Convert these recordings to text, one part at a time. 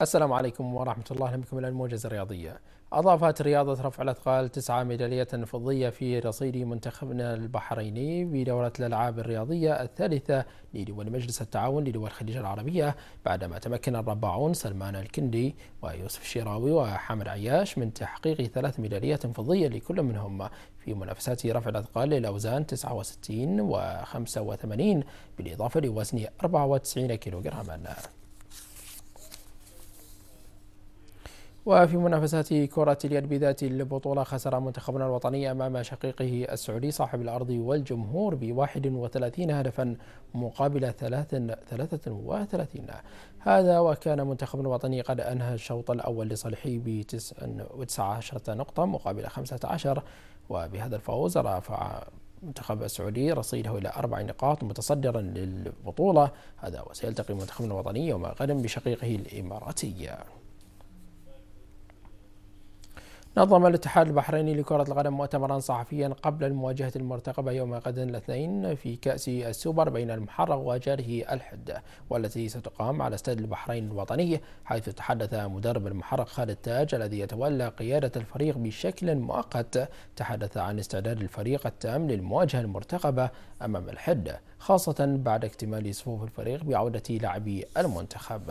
السلام عليكم ورحمة الله أهلا بكم إلى الموجز الرياضية. أضافت رياضة رفع الأثقال تسعة ميدالية فضية في رصيد منتخبنا البحريني بدورة الألعاب الرياضية الثالثة لدول مجلس التعاون لدول الخليج العربية بعدما تمكن الرباعون سلمان الكندي ويوسف الشراوي وحامد عياش من تحقيق ثلاث ميداليات فضية لكل منهم في منافسات رفع الأثقال للأوزان 69 و85 بالإضافة لوزن 94 كيلوغراما. وفي منافسات كرة اليد بذات البطولة خسر منتخبنا الوطني أمام شقيقه السعودي صاحب الأرض والجمهور ب 31 هدفا مقابل 33 هذا وكان منتخبنا الوطني قد أنهى الشوط الأول لصالحه ب 19 نقطة مقابل 15 وبهذا الفوز رفع منتخب السعودي رصيده إلى أربع نقاط متصدرا للبطولة هذا وسيلتقي منتخبنا الوطني يوم غد بشقيقه الإماراتي نظم الاتحاد البحريني لكرة القدم مؤتمرا صحفيا قبل المواجهة المرتقبة يوم غد الاثنين في كأس السوبر بين المحرق وجاره الحدة والتي ستقام على استاد البحرين الوطني حيث تحدث مدرب المحرق خالد تاج الذي يتولى قيادة الفريق بشكل مؤقت تحدث عن استعداد الفريق التام للمواجهة المرتقبة أمام الحدة خاصة بعد اكتمال صفوف الفريق بعودة لاعبي المنتخب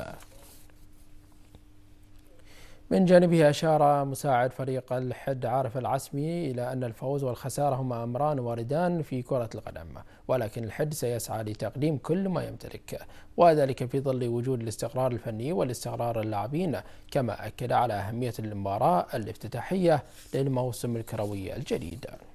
من جانبه أشار مساعد فريق الحد عارف العسمي إلى أن الفوز والخسارة هما أمران واردان في كرة القدم ولكن الحد سيسعى لتقديم كل ما يمتلك وذلك في ظل وجود الاستقرار الفني والاستقرار اللاعبين كما أكد على أهمية المباراة الافتتاحية للموسم الكروي الجديد